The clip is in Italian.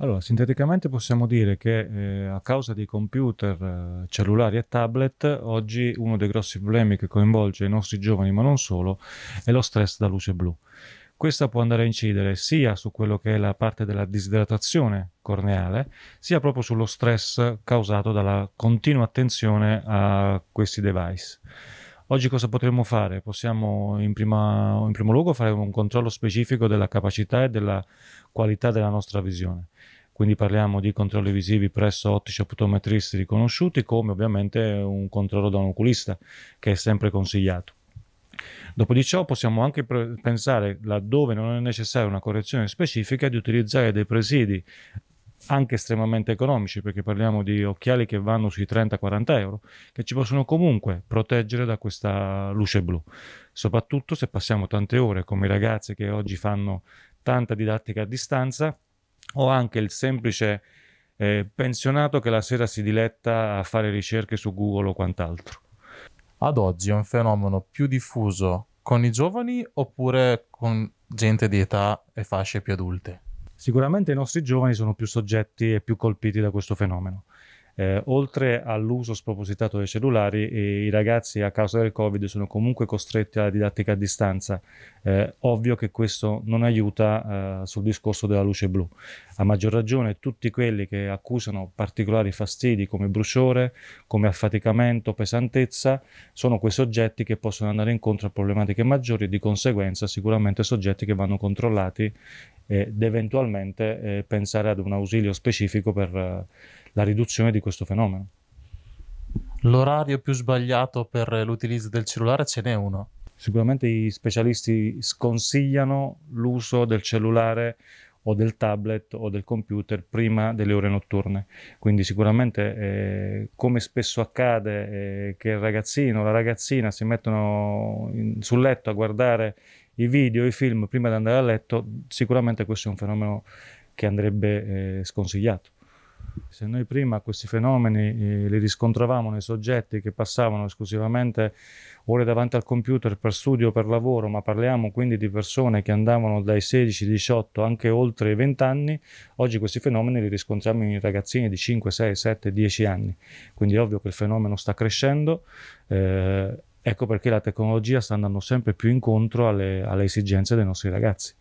Allora, sinteticamente possiamo dire che eh, a causa dei computer, eh, cellulari e tablet, oggi uno dei grossi problemi che coinvolge i nostri giovani, ma non solo, è lo stress da luce blu. Questa può andare a incidere sia su quello che è la parte della disidratazione corneale, sia proprio sullo stress causato dalla continua attenzione a questi device. Oggi cosa potremmo fare? Possiamo in, prima, in primo luogo fare un controllo specifico della capacità e della qualità della nostra visione quindi parliamo di controlli visivi presso ottici optometristi riconosciuti, come ovviamente un controllo da un oculista, che è sempre consigliato. Dopo di ciò possiamo anche pre- pensare, laddove non è necessaria una correzione specifica, di utilizzare dei presidi anche estremamente economici, perché parliamo di occhiali che vanno sui 30-40 euro, che ci possono comunque proteggere da questa luce blu, soprattutto se passiamo tante ore come i ragazzi che oggi fanno tanta didattica a distanza o anche il semplice eh, pensionato che la sera si diletta a fare ricerche su Google o quant'altro. Ad oggi è un fenomeno più diffuso con i giovani oppure con gente di età e fasce più adulte? sicuramente i nostri giovani sono più soggetti e più colpiti da questo fenomeno eh, oltre all'uso spropositato dei cellulari, i ragazzi a causa del Covid sono comunque costretti alla didattica a distanza. Eh, ovvio che questo non aiuta eh, sul discorso della luce blu. A maggior ragione tutti quelli che accusano particolari fastidi come bruciore, come affaticamento, pesantezza, sono quei soggetti che possono andare incontro a problematiche maggiori e di conseguenza sicuramente soggetti che vanno controllati ed eventualmente eh, pensare ad un ausilio specifico per eh, la riduzione di questo fenomeno. L'orario più sbagliato per l'utilizzo del cellulare ce n'è uno. Sicuramente i specialisti sconsigliano l'uso del cellulare o del tablet o del computer prima delle ore notturne. Quindi sicuramente eh, come spesso accade eh, che il ragazzino o la ragazzina si mettono in, sul letto a guardare i video, i film prima di andare a letto, sicuramente questo è un fenomeno che andrebbe eh, sconsigliato. Se noi prima questi fenomeni eh, li riscontravamo nei soggetti che passavano esclusivamente ore davanti al computer per studio o per lavoro, ma parliamo quindi di persone che andavano dai 16, 18, anche oltre i 20 anni, oggi questi fenomeni li riscontriamo in ragazzini di 5, 6, 7, 10 anni. Quindi è ovvio che il fenomeno sta crescendo. Eh, ecco perché la tecnologia sta andando sempre più incontro alle, alle esigenze dei nostri ragazzi.